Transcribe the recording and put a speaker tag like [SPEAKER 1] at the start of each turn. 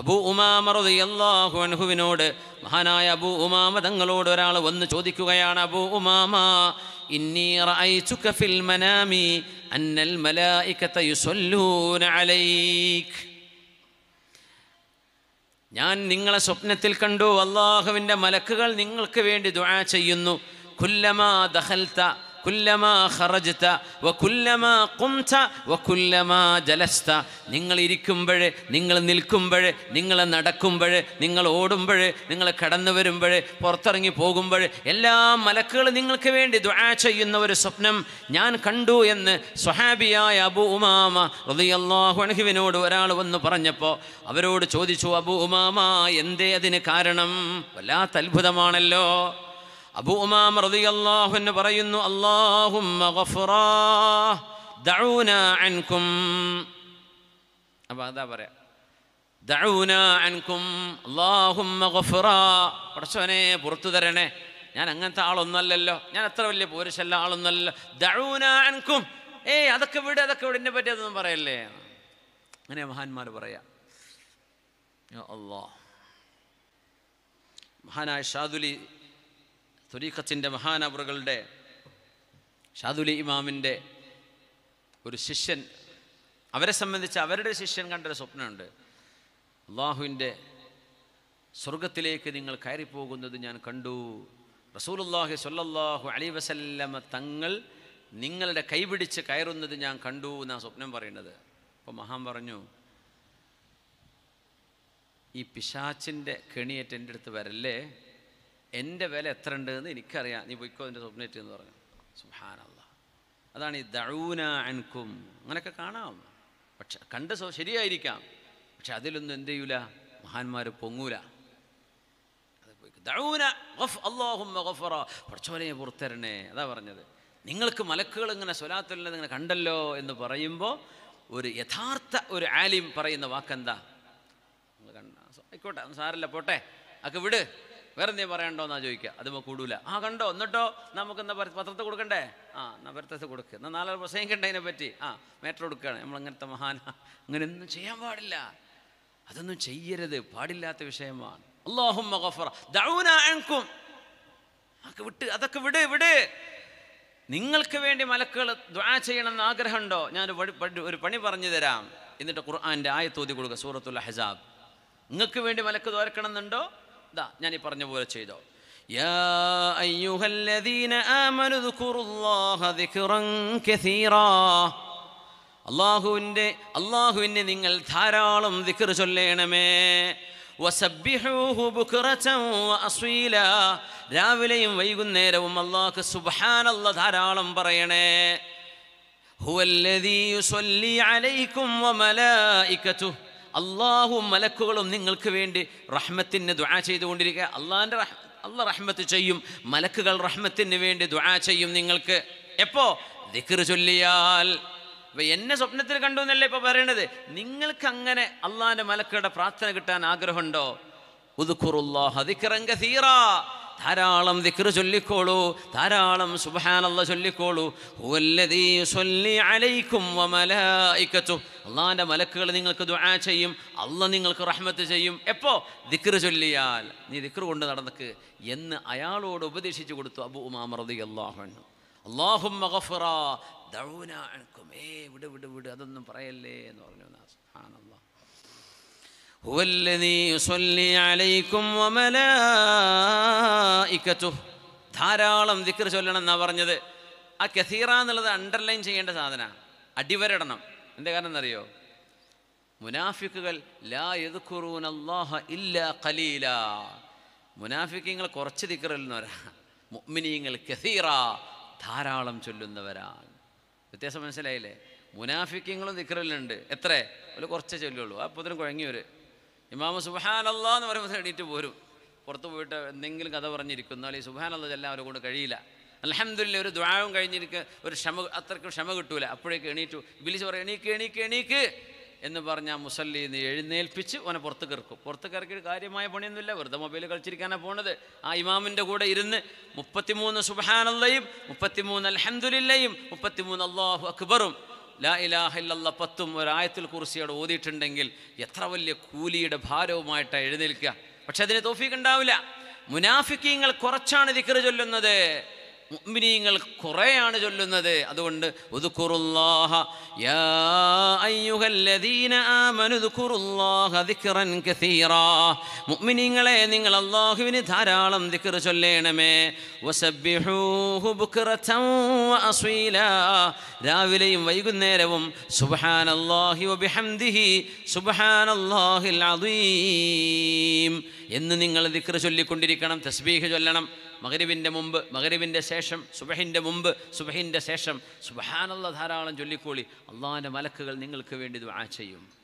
[SPEAKER 1] അബു ഉമാമറുദിയല്ലാഹു അൻഹുവിനോട് മഹാനായ അബു ഉമാമ തങ്ങളോട് ഒരാൾ വന്ന് ചോദിക്കുകയാണ് അബു ഉമാമ ഇന്നി റഅയ്തുക ഫിൽ മനാമി അന്നൽ മലായികത യുസല്ലൂന അലൈക് ഞാൻ നിങ്ങളെ സ്വപ്നത്തിൽ കണ്ടു അള്ളാഹുവിൻ്റെ മലക്കുകൾ നിങ്ങൾക്ക് വേണ്ടി ദുആ ചെയ്യുന്നു ഖുല്ലമാ ദഹൽത കുല്ലമ ജലസ്ത നിങ്ങൾ ഇരിക്കുമ്പോൾ നിങ്ങൾ നിൽക്കുമ്പോൾ നിങ്ങൾ നടക്കുമ്പോൾ നിങ്ങൾ ഓടുമ്പോൾ നിങ്ങൾ കടന്നു വരുമ്പോൾ പുറത്തിറങ്ങി പോകുമ്പോൾ എല്ലാ മലക്കുകളും നിങ്ങൾക്ക് വേണ്ടി ദുആ ചെയ്യുന്ന ഒരു സ്വപ്നം ഞാൻ കണ്ടു എന്ന് സ്വഹാബിയായ അബു ഉമാമ റളിയല്ലാഹു അൻഹുവിനോട് ഒരാൾ വന്നു പറഞ്ഞപ്പോൾ അവരോട് ചോദിച്ചു അബു ഉമാമ എന്തേ അതിന് കാരണം വല്ലാത്ത അത്ഭുതമാണല്ലോ അബൂമാം റതി അള്ളാഹു എന്ന് പറയുന്നു അള്ളാഹും അപ്പൊ അതാ പറയാ പടച്ചവനെ പുറത്തു തരണേ ഞാൻ അങ്ങനത്തെ ആളൊന്നല്ലല്ലോ ഞാൻ അത്ര വലിയ പോരുഷല്ല ആളൊന്നല്ലോ ദഴൂന അൻകും ഏയ് അതൊക്കെ വിട് അതൊക്കെ വിട് എന്നെ പറ്റി അതൊന്നും പറയല്ലേ അങ്ങനെ മഹാന്മാർ പറയാം അള്ളാഹ് മഹാനായ ഷാദുലി തുരീഖത്തിൻ്റെ മഹാനവറുകളുടെ ഷാദുലി ഇമാമിൻ്റെ ഒരു ശിഷ്യൻ അവരെ സംബന്ധിച്ച് അവരുടെ ശിഷ്യൻ കണ്ടൊരു സ്വപ്നമുണ്ട് അള്ളാഹുവിൻ്റെ സ്വർഗത്തിലേക്ക് നിങ്ങൾ കയറിപ്പോകുന്നത് ഞാൻ കണ്ടു റസൂലുല്ലാഹി സൊല്ലാഹു അലി വസല്ലമ തങ്ങൾ നിങ്ങളുടെ കൈപിടിച്ച് കയറുന്നത് ഞാൻ കണ്ടു എന്നാണ് സ്വപ്നം പറയുന്നത് അപ്പോൾ മഹാൻ പറഞ്ഞു ഈ പിശാച്ചിൻ്റെ കെണിയേറ്റ് എൻ്റെ അടുത്ത് വരല്ലേ എൻ്റെ വില എത്ര എന്ന് എനിക്കറിയാം നീ പൊയ്ക്കോ എൻ്റെ സ്വപ്നറ്റ് എന്ന് പറഞ്ഞു സുഹാന അതാണ് ഈ ദഴൂന അൻകും അങ്ങനെയൊക്കെ കാണാം പക്ഷെ കണ്ട ശരിയായിരിക്കാം പക്ഷെ അതിലൊന്നും എന്ത് ചെയ്യൂല മഹാന്മാർ പൊങ്ങൂല പഠിച്ചോലെ പുറത്തരണേ അതാ പറഞ്ഞത് നിങ്ങൾക്ക് മലക്കുകൾ ഇങ്ങനെ സ്വലാത്തുൽ ഇങ്ങനെ കണ്ടല്ലോ എന്ന് പറയുമ്പോൾ ഒരു യഥാർത്ഥ ഒരു ആലിം പറയുന്ന വാക്കെന്താ നിങ്ങൾ ആയിക്കോട്ടെ സാരല്ല പോട്ടെ അക്ക് വിട് വേറെ എന്തെങ്കിലും പറയണ്ടോ എന്നാ ചോദിക്കുക അത് കൂടൂല ആ കണ്ടോ എന്നിട്ടോ നമുക്ക് എന്താ പത്രത്തെ കൊടുക്കണ്ടേ ആ എന്നാ പത്രത്തിൽ കൊടുക്കുക എന്നാൽ നാലാൾ അതിനെ പറ്റി ആ മേറ്റർ കൊടുക്കുകയാണ് നമ്മൾ അങ്ങനത്തെ മഹാന അങ്ങനെ ഒന്നും ചെയ്യാൻ പാടില്ല അതൊന്നും ചെയ്യരുത് പാടില്ലാത്ത വിഷയമാണ് അള്ളാഹും വിട്ട് അതൊക്കെ വിട് വിട് നിങ്ങൾക്ക് വേണ്ടി മലക്കുകൾ ദ്വാ ചെയ്യണമെന്ന് ആഗ്രഹമുണ്ടോ ഞാൻ ഒരു പണി പറഞ്ഞു തരാം എന്നിട്ട് ഖുർആാൻ്റെ ആയത്തോതി കൊടുക്കുക സൂറത്തുൽ ഹസാബ് നിങ്ങൾക്ക് വേണ്ടി മലക്ക് എന്നുണ്ടോ ദാ ഞാൻ ഈ പറഞ്ഞ പോലെ ചെയ്തോ يا أيها അള്ളാഹുവിൻ്റെ നിങ്ങൾ ധാരാളം ദിക്കർ ചൊല്ലേണമേ രാവിലെയും വൈകുന്നേരവും അള്ളാഹ് സുബാനല്ല ധാരാളം പറയണേ ഹുവല്ലദീ അള്ളാഹും മലക്കുകളും നിങ്ങൾക്ക് വേണ്ടി റഹ്മത്തിന് ദുആ ചെയ്തുകൊണ്ടിരിക്കുക അള്ളാഹിൻ്റെ അള്ള റഹ്മത്ത് ചെയ്യും മലക്കുകൾ റഹ്മത്തിന് വേണ്ടി ദുആ ചെയ്യും നിങ്ങൾക്ക് എപ്പോ ദിക്ർ ചൊല്ലിയാൽ ഇപ്പം എന്നെ സ്വപ്നത്തിൽ കണ്ടു എന്നല്ലേ ഇപ്പോൾ പറയണത് നിങ്ങൾക്ക് അങ്ങനെ അള്ളാഹിൻ്റെ മലക്കുകളുടെ പ്രാർത്ഥന കിട്ടാൻ ആഗ്രഹമുണ്ടോ ഉദുക്കുറുല്ലാഹ ദിക്റൻ കസീറ ധാരാളം ദിക്റ് ചൊല്ലിക്കോളൂ ധാരാളം സുബാനല്ല ചൊല്ലിക്കോളൂ അലൈക്കും മലക്കുകൾ നിങ്ങൾക്ക് ദുആ ചെയ്യും അല്ല നിങ്ങൾക്ക് റഹ്മത്ത് ചെയ്യും എപ്പോ ദിക്റ് ചൊല്ലിയാൽ നീ ദിക്റ് കൊണ്ട് നടന്നക്ക് എന്ന് അയാളോട് ഉപദേശിച്ചു കൊടുത്തു അബു ഉമാമറതി അള്ളാഹു അള്ളാഹും വിട് വിട് വിട് അതൊന്നും പറയല്ലേ എന്ന് പറഞ്ഞു ആണല്ലോ هو الذي يصلي عليكم وملائكته ധാരാളം ദിക്കർ ചൊല്ലണം എന്നാണ് പറഞ്ഞത് ആ കസീറ എന്നുള്ളത് അണ്ടർലൈൻ ചെയ്യേണ്ട സാധന അടിവരടണം എന്റെ കാരണം എന്നറിയോ മുനാഫിക്കുകൾ ലാ എതുക്കുറൂൻ ഇല്ല ഖലീല മുനാഫിക്കങ്ങൾ കുറച്ച് ദിക്കറിലുന്നവരാ മുഅ്മിനീങ്ങൾ കസീറ ധാരാളം ചൊല്ലുന്നവരാണ് വ്യത്യാസം മനസ്സിലായില്ലേ മുനാഫിക്കങ്ങളും ദിക്കറിലുണ്ട് എത്ര ഒരു കുറച്ചേ ചൊല്ലുള്ളൂ ആ പുതിനും കുഴങ്ങിയൊരു ഇമാമ സുഹാൻ അള്ളാഹ് എന്ന് പറയുമ്പോൾ എണീറ്റ് പോരും പുറത്ത് പോയിട്ട് എന്തെങ്കിലും കഥ പറഞ്ഞിരിക്കുന്നു അല്ലെങ്കിൽ സുഹാൻ അല്ല ചെല്ലാൻ അവരെ കൊണ്ട് കഴിയില്ല അലഹമില്ല ഒരു ദ്വാഴവും കഴിഞ്ഞിരിക്കുക ഒരു ക്ഷമ അത്രയ്ക്ക് ക്ഷമ കിട്ടൂല അപ്പോഴേക്ക് എണീറ്റു ബിലിസ് പറയും എണീക്ക് എണീക്ക് എണീക്ക് എന്ന് പറഞ്ഞാൽ മുസല്ലി നിന്ന് എഴുന്നേൽപ്പിച്ച് ഓനെ പുറത്ത് കിറക്കും പുറത്ത് കിറക്കി കാര്യമായ പണിയൊന്നുമില്ല വെറുതെ മൊബൈൽ കളിച്ചിരിക്കാനാണ് പോണത് ആ ഇമാമിൻ്റെ കൂടെ ഇരുന്ന് മുപ്പത്തിമൂന്ന് സുബാനുള്ളയും മുപ്പത്തിമൂന്ന് അലഹമുല്ലയും മുപ്പത്തിമൂന്ന് അള്ളാഹു അക്ബറും ലാ ഇലാഹില്ല പത്തും ഒരായത്തിൽ കുറിച്ചോട് ഓതിയിട്ടുണ്ടെങ്കിൽ എത്ര വലിയ കൂലിയുടെ ഭാരവുമായിട്ട് എഴുന്നേൽക്കുക പക്ഷെ അതിന് തോഫീക്ക് ഉണ്ടാവില്ല മുനാഫിക്കീങ്ങൾ കുറച്ചാണ് ദിക്കറ് ചൊല്ലുന്നത് മുഅ്മിനീങ്ങൾ കുറേയാണ് ചൊല്ലുന്നത് അതുകൊണ്ട് യാ അയ്യുഹല്ലദീന മുഅ്മിനീങ്ങളെ നിങ്ങൾ അല്ലാഹുവിനെ ധാരാളം ദിക്ർ ചൊല്ലേണമേ ബുക്റതൻ രാവിലെയും വൈകുന്നേരവും സുബ്ഹാനല്ലാഹി വബിഹംദിഹി സുബ്ഹാനല്ലാഹിൽ അസീം എന്ന് നിങ്ങൾ ദിക്ർ ചൊല്ലിക്കൊണ്ടിരിക്കണം തസ്ബീഹ് ചൊല്ലണം മഗ്രിബിന്റെ മുമ്പ് മഗ്രിബിന്റെ ശേഷം സുബഹിൻ്റെ മുമ്പ് സുബഹിൻ്റെ ശേഷം സുബഹാനുള്ള ധാരാളം ചൊല്ലിക്കോളി അള്ളാഹാൻ്റെ മലക്കുകൾ നിങ്ങൾക്ക് വേണ്ടി ദുആ ചെയ്യും